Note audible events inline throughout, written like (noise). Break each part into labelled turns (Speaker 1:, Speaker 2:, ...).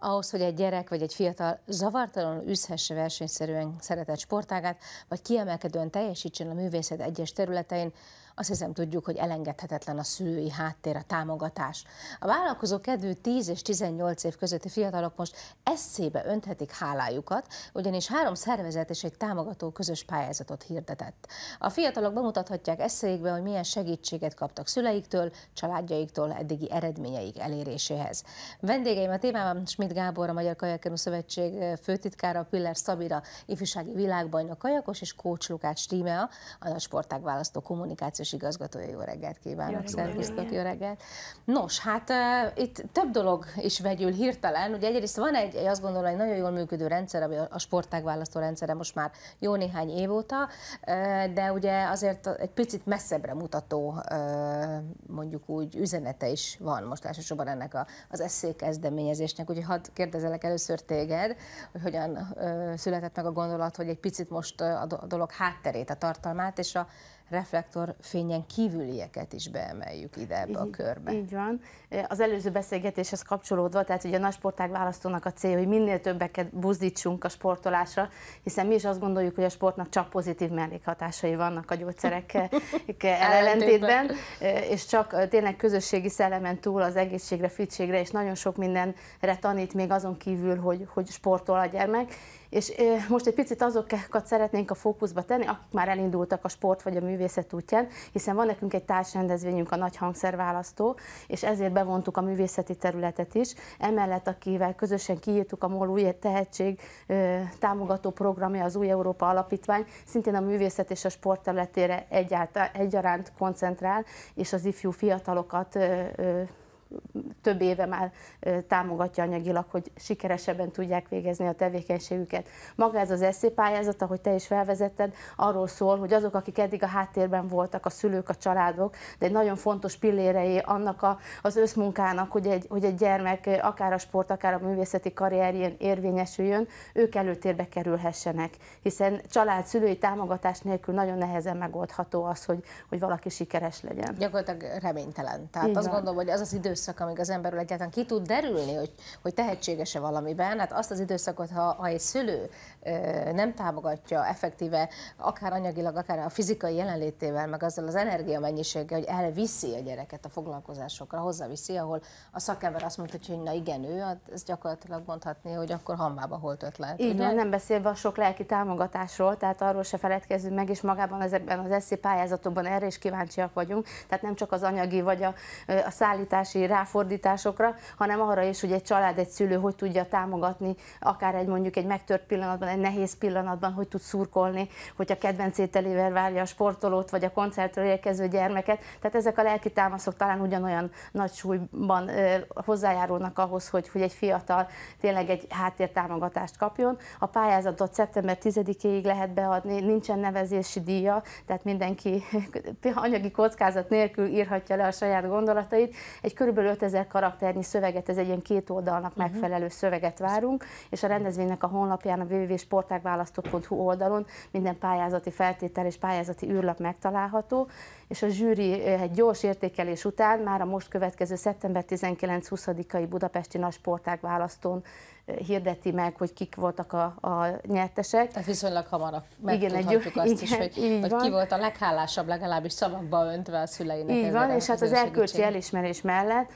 Speaker 1: ahhoz, hogy egy gyerek vagy egy fiatal zavartalanul üzhesse versenyszerűen szeretett sportágát, vagy kiemelkedően teljesítsen a művészet egyes területein, azt hiszem tudjuk, hogy elengedhetetlen a szülői háttér, a támogatás. A vállalkozó kedvű 10 és 18 év közötti fiatalok most eszébe önthetik hálájukat, ugyanis három szervezet és egy támogató közös pályázatot hirdetett. A fiatalok bemutathatják eszéjükbe, hogy milyen segítséget kaptak szüleiktől, családjaiktól eddigi eredményeik eléréséhez. Vendégeim a témában Schmidt Gábor, a Magyar Kajakkenú Szövetség főtitkára, Piller Szabira, ifjúsági világbajnok kajakos és Kócs Lukács Tímea, a sportág választó kommunikációs Költségvetés igazgatója, jó reggelt kívánok, szervusztok, jó reggelt. Nos, hát uh, itt több dolog is vegyül hirtelen, ugye egyrészt van egy, azt gondolom, egy nagyon jól működő rendszer, ami a sportágválasztó rendszere most már jó néhány év óta, uh, de ugye azért egy picit messzebbre mutató, uh, mondjuk úgy, üzenete is van most elsősorban ennek a, az eszély kezdeményezésnek, úgyhogy hadd kérdezelek először téged, hogy hogyan uh, született meg a gondolat, hogy egy picit most a dolog hátterét, a tartalmát és a reflektorfényen kívülieket is beemeljük ide ebbe a körbe. Így van. Az előző beszélgetéshez kapcsolódva, tehát ugye a nagy sportág
Speaker 2: választónak a célja, hogy minél többeket buzdítsunk a sportolásra, hiszen mi is azt gondoljuk, hogy a sportnak csak pozitív mellékhatásai vannak a gyógyszerekkel (laughs) (laughs) ellentétben, és csak tényleg közösségi szellemen túl az egészségre, fitségre, és nagyon sok mindenre tanít még azon kívül, hogy, hogy sportol a gyermek, és most egy picit azokat szeretnénk a fókuszba tenni, akik már elindultak a sport vagy a művészet útján, hiszen van nekünk egy társrendezvényünk, a Nagy Hangszerválasztó, és ezért bevontuk a művészeti területet is. Emellett, akivel közösen kiírtuk a MOL új tehetség támogató programja, az Új Európa Alapítvány, szintén a művészet és a sport területére egyáltalán egyaránt koncentrál, és az ifjú fiatalokat több éve már támogatja anyagilag, hogy sikeresebben tudják végezni a tevékenységüket. Maga ez az eszépályázat, ahogy te is felvezetted, arról szól, hogy azok, akik eddig a háttérben voltak, a szülők, a családok, de egy nagyon fontos pillérei annak a, az összmunkának, hogy egy, hogy egy gyermek akár a sport, akár a művészeti karrierjén érvényesüljön, ők előtérbe kerülhessenek, hiszen család szülői
Speaker 1: támogatás nélkül nagyon nehezen megoldható az, hogy, hogy valaki sikeres legyen. Gyakorlatilag reménytelen. Tehát Így azt van. gondolom, hogy az az idő időszak, amíg az emberről egyáltalán ki tud derülni, hogy, hogy tehetséges-e valamiben, hát azt az időszakot, ha, ha egy szülő nem támogatja effektíve, akár anyagilag, akár a fizikai jelenlétével, meg azzal az energiamennyiséggel, hogy elviszi a gyereket a foglalkozásokra, hozzaviszi, ahol a szakember azt mondta, hogy na igen, ő, ez gyakorlatilag mondhatni, hogy akkor hamvába holt lehet. Így ugye? nem
Speaker 2: beszélve a sok lelki támogatásról, tehát arról se feledkezzünk meg, és magában ezekben az eszi pályázatokban erre is kíváncsiak vagyunk, tehát nem csak az anyagi vagy a, a szállítási ráfordításokra, hanem arra is, hogy egy család, egy szülő hogy tudja támogatni, akár egy mondjuk egy megtört pillanatban, egy nehéz pillanatban, hogy tud szurkolni, hogy a kedvenc ételével várja a sportolót, vagy a koncertről érkező gyermeket. Tehát ezek a lelki támaszok talán ugyanolyan nagy súlyban hozzájárulnak ahhoz, hogy, hogy egy fiatal tényleg egy háttértámogatást kapjon. A pályázatot szeptember 10-ig lehet beadni, nincsen nevezési díja, tehát mindenki (laughs) anyagi kockázat nélkül írhatja le a saját gondolatait. Egy kb kb. 5000 karakternyi szöveget, ez egy ilyen két oldalnak uh-huh. megfelelő szöveget várunk, és a rendezvénynek a honlapján, a www.sportágválasztó.hu oldalon minden pályázati feltétel és pályázati űrlap megtalálható, és a zsűri eh, egy gyors értékelés után már a most következő szeptember 19-20-ai Budapesti Nagy Sportágválasztón hirdeti meg, hogy kik voltak a, a nyertesek. Tehát
Speaker 1: viszonylag hamarabb
Speaker 2: megtudhatjuk igen, azt igen, is, hogy, hogy ki volt
Speaker 1: a leghálásabb, legalábbis szavakba öntve a szüleinek. Így van, és hát az erkölcsi
Speaker 2: elismerés mellett,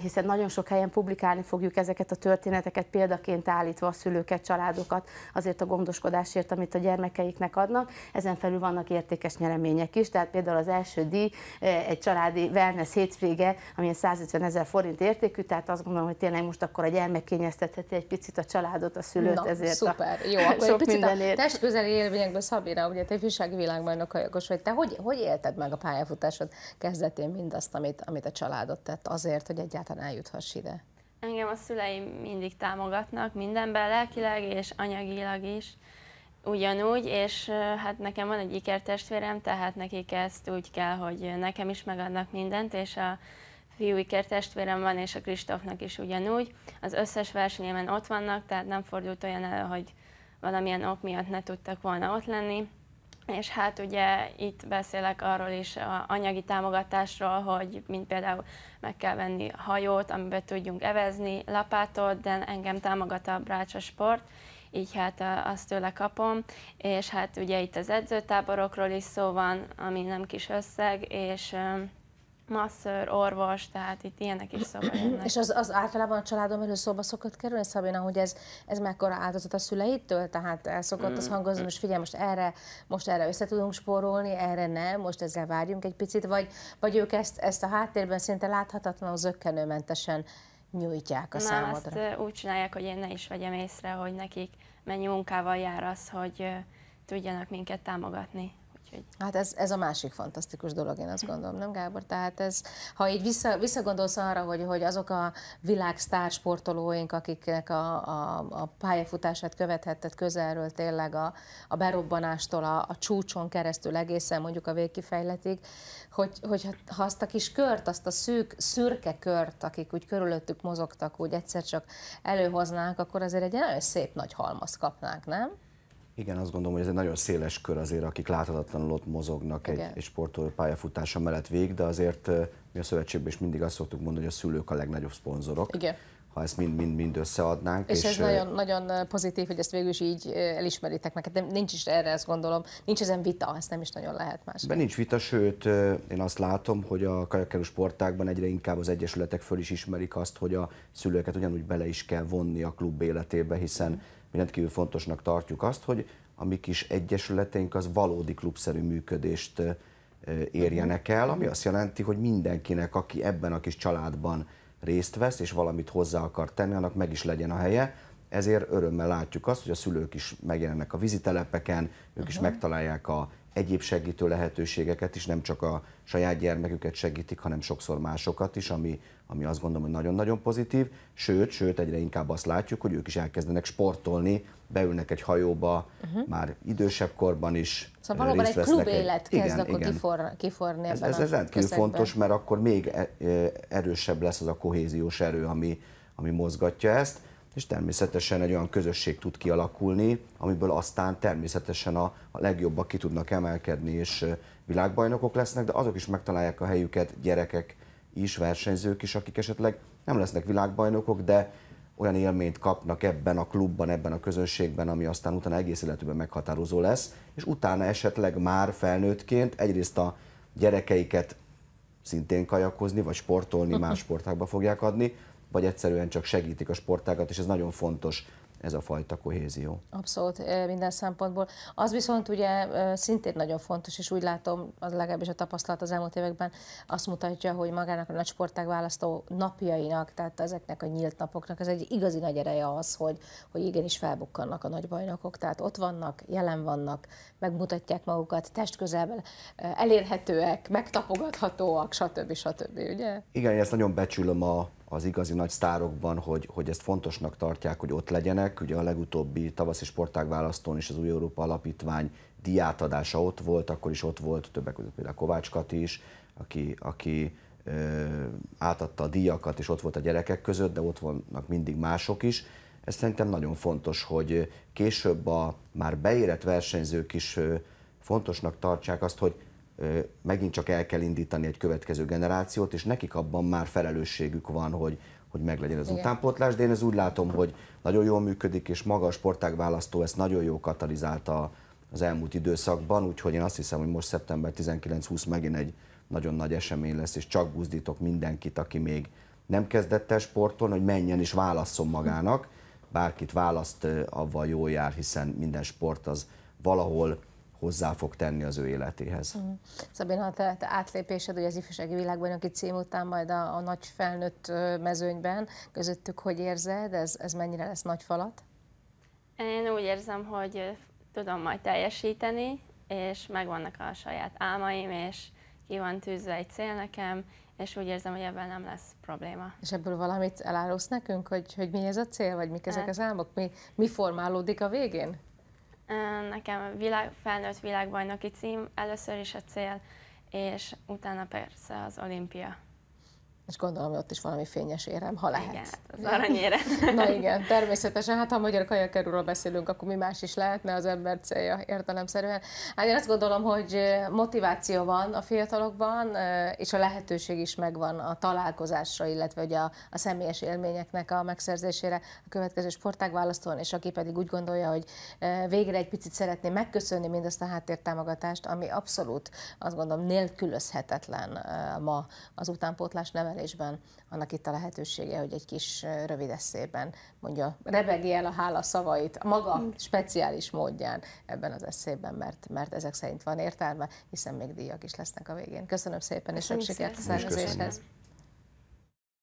Speaker 2: hiszen nagyon sok helyen publikálni fogjuk ezeket a történeteket, példaként állítva a szülőket, családokat azért a gondoskodásért, amit a gyermekeiknek adnak. Ezen felül vannak értékes nyeremények is, tehát például az első díj egy családi wellness hétvége, ami 150 ezer forint értékű, tehát azt gondolom, hogy tényleg most akkor a gyermek kényeztetheti
Speaker 1: egy picit a családot, a szülőt Na, ezért szuper. (laughs) A Jó, akkor sok egy picit mindenért. a közeli élményekből Szabira, ugye te ifjúsági világban vagyok, vagy, te hogy, hogy élted meg a pályafutásod kezdetén mindazt, amit, amit a családod tett azért, hogy egyáltalán eljuthass ide?
Speaker 3: Engem a szüleim mindig támogatnak mindenben, lelkileg és anyagilag is ugyanúgy, és hát nekem van egy ikertestvérem, tehát nekik ezt úgy kell, hogy nekem is megadnak mindent, és a fiúiker testvérem van, és a Kristófnak is ugyanúgy. Az összes versenyemen ott vannak, tehát nem fordult olyan elő, hogy valamilyen ok miatt ne tudtak volna ott lenni. És hát ugye itt beszélek arról is a anyagi támogatásról, hogy mint például meg kell venni hajót, amiben tudjunk evezni, lapátot, de engem támogat a brácsa sport, így hát azt tőle kapom, és hát ugye itt az edzőtáborokról is szó van, ami nem kis összeg, és masször, orvos, tehát itt ilyenek is szóba jönnek. És
Speaker 1: az, az általában a családom belül szóba szokott kerülni, Szabina, hogy ez, ez mekkora áldozat a szüleitől? Tehát el szokott az mm. hangozni, most figyelj, most erre, most erre össze tudunk spórolni, erre nem, most ezzel várjunk egy picit, vagy, vagy ők ezt, ezt a háttérben szinte láthatatlanul zöggenőmentesen nyújtják a Na, számodra.
Speaker 3: Azt úgy csinálják, hogy én ne is vegyem észre, hogy nekik mennyi munkával jár az, hogy tudjanak minket támogatni.
Speaker 1: Úgyhogy... Hát ez, ez a másik fantasztikus dolog, én azt gondolom, nem Gábor? Tehát ez, ha így vissza, visszagondolsz arra, hogy, hogy azok a világ sportolóink, akiknek a, a, a pályafutását követhetett közelről tényleg a, a berobbanástól a, a csúcson keresztül egészen mondjuk a végkifejletig, hogy, hogy hát, ha azt a kis kört, azt a szűk, szürke kört, akik úgy körülöttük mozogtak, úgy egyszer csak előhoznánk, akkor azért egy nagyon szép nagy halmaz kapnánk, nem?
Speaker 4: Igen, azt gondolom, hogy ez egy nagyon széles kör azért, akik láthatatlanul ott mozognak Igen. egy, egy sportoló pályafutása mellett végig, de azért mi a szövetségben is mindig azt szoktuk mondani, hogy a szülők a legnagyobb szponzorok. Igen ha ezt mind-mind összeadnánk. És, és ez nagyon,
Speaker 1: nagyon pozitív, hogy ezt végül is így elismeritek meg. de nincs is erre, ezt gondolom, nincs ezen vita, ezt nem is nagyon lehet más. De nincs
Speaker 4: vita, sőt, én azt látom, hogy a kajakkerő sportákban egyre inkább az egyesületek föl is ismerik azt, hogy a szülőket ugyanúgy bele is kell vonni a klub életébe, hiszen mm mi rendkívül fontosnak tartjuk azt, hogy a mi kis egyesületeink az valódi klubszerű működést érjenek el, ami azt jelenti, hogy mindenkinek, aki ebben a kis családban részt vesz, és valamit hozzá akar tenni, annak meg is legyen a helye. Ezért örömmel látjuk azt, hogy a szülők is megjelennek a vizitelepeken, ők Aha. is megtalálják a egyéb segítő lehetőségeket is, nem csak a saját gyermeküket segítik, hanem sokszor másokat is, ami, ami azt gondolom, hogy nagyon-nagyon pozitív. Sőt, sőt, egyre inkább azt látjuk, hogy ők is elkezdenek sportolni, beülnek egy hajóba, uh-huh. már idősebb korban is. Szóval valóban egy klub élet egy... kezd akkor igen. Kifor,
Speaker 1: kiforni ez, ez, ez rendkívül fontos,
Speaker 4: mert akkor még e, e, erősebb lesz az a kohéziós erő, ami, ami mozgatja ezt és természetesen egy olyan közösség tud kialakulni, amiből aztán természetesen a, a legjobbak ki tudnak emelkedni, és világbajnokok lesznek, de azok is megtalálják a helyüket, gyerekek is, versenyzők is, akik esetleg nem lesznek világbajnokok, de olyan élményt kapnak ebben a klubban, ebben a közönségben, ami aztán utána egész életükben meghatározó lesz, és utána esetleg már felnőttként egyrészt a gyerekeiket szintén kajakozni, vagy sportolni, más (laughs) sportákba fogják adni, vagy egyszerűen csak segítik a sportágat, és ez nagyon fontos ez a fajta kohézió.
Speaker 1: Abszolút, minden szempontból. Az viszont ugye szintén nagyon fontos, és úgy látom, az legalábbis a tapasztalat az elmúlt években azt mutatja, hogy magának a nagy sportág választó napjainak, tehát ezeknek a nyílt napoknak az egy igazi nagy ereje az, hogy, hogy igenis felbukkannak a nagy bajnokok, tehát ott vannak, jelen vannak, megmutatják magukat, testközelben elérhetőek, megtapogathatóak, stb. stb. stb. ugye?
Speaker 4: Igen, én ezt nagyon becsülöm a az igazi nagy sztárokban, hogy, hogy ezt fontosnak tartják, hogy ott legyenek. Ugye a legutóbbi tavaszi sportágválasztón is az Új Európa Alapítvány diátadása ott volt, akkor is ott volt többek között például Kovács Kati is, aki, aki ö, átadta a díjakat, és ott volt a gyerekek között, de ott vannak mindig mások is. Ez szerintem nagyon fontos, hogy később a már beérett versenyzők is fontosnak tartsák azt, hogy megint csak el kell indítani egy következő generációt, és nekik abban már felelősségük van, hogy, hogy meglegyen az Igen. utánpótlás, de én ez úgy látom, hogy nagyon jól működik, és maga a sportág választó ezt nagyon jól katalizálta az elmúlt időszakban, úgyhogy én azt hiszem, hogy most szeptember 19-20 megint egy nagyon nagy esemény lesz, és csak buzdítok mindenkit, aki még nem kezdett el sporton, hogy menjen és válasszon magának, bárkit választ, avval jól jár, hiszen minden sport az valahol hozzá fog tenni az ő életéhez. Uh-huh.
Speaker 1: Mhm. Szabina, a te, te átlépésed ugye az ifjúsági világbajnoki cím után majd a, a nagy felnőtt mezőnyben közöttük hogy érzed, ez, ez mennyire lesz nagy falat?
Speaker 3: Én úgy érzem, hogy tudom majd teljesíteni, és megvannak a saját álmaim, és ki van tűzve egy cél nekem, és úgy érzem, hogy ebben nem lesz probléma.
Speaker 1: És ebből valamit elárulsz nekünk, hogy, hogy mi ez a cél, vagy mik ezek hát. az álmok, mi, mi formálódik a végén?
Speaker 3: Nekem világ, felnőtt világbajnoki cím először is a cél, és utána persze az olimpia
Speaker 1: és gondolom, hogy ott is valami fényes érem, ha lehet. Igen, hát
Speaker 3: az aranyére. (laughs) Na igen,
Speaker 1: természetesen, hát ha a magyar kajakerúról beszélünk, akkor mi más is lehetne az ember célja értelemszerűen. Hát én azt gondolom, hogy motiváció van a fiatalokban, és a lehetőség is megvan a találkozásra, illetve ugye a, a személyes élményeknek a megszerzésére a következő sportág választón, és aki pedig úgy gondolja, hogy végre egy picit szeretné megköszönni mindazt a háttértámogatást, ami abszolút azt gondolom nélkülözhetetlen ma az utánpótlás neve könyvelésben annak itt a lehetősége, hogy egy kis rövid eszében mondja, rebegi el a hála szavait a maga speciális módján ebben az eszében, mert, mert ezek szerint van értelme, hiszen még díjak is lesznek a végén. Köszönöm szépen, Köszönöm és sok sikert a szervezéshez!